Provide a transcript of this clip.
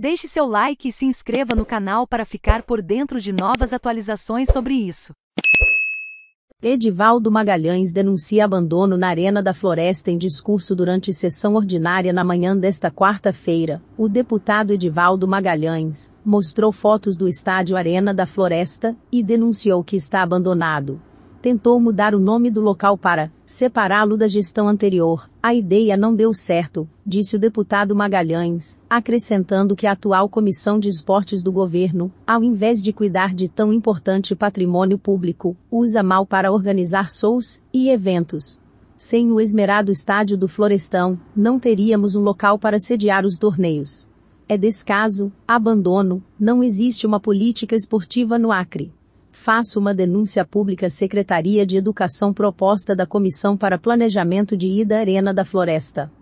Deixe seu like e se inscreva no canal para ficar por dentro de novas atualizações sobre isso. Edivaldo Magalhães denuncia abandono na Arena da Floresta em discurso durante sessão ordinária na manhã desta quarta-feira. O deputado Edivaldo Magalhães mostrou fotos do estádio Arena da Floresta e denunciou que está abandonado tentou mudar o nome do local para separá-lo da gestão anterior. A ideia não deu certo, disse o deputado Magalhães, acrescentando que a atual Comissão de Esportes do governo, ao invés de cuidar de tão importante patrimônio público, usa mal para organizar shows e eventos. Sem o esmerado estádio do Florestão, não teríamos um local para sediar os torneios. É descaso, abandono, não existe uma política esportiva no Acre faço uma denúncia pública à Secretaria de Educação proposta da Comissão para Planejamento de Ida Arena da Floresta.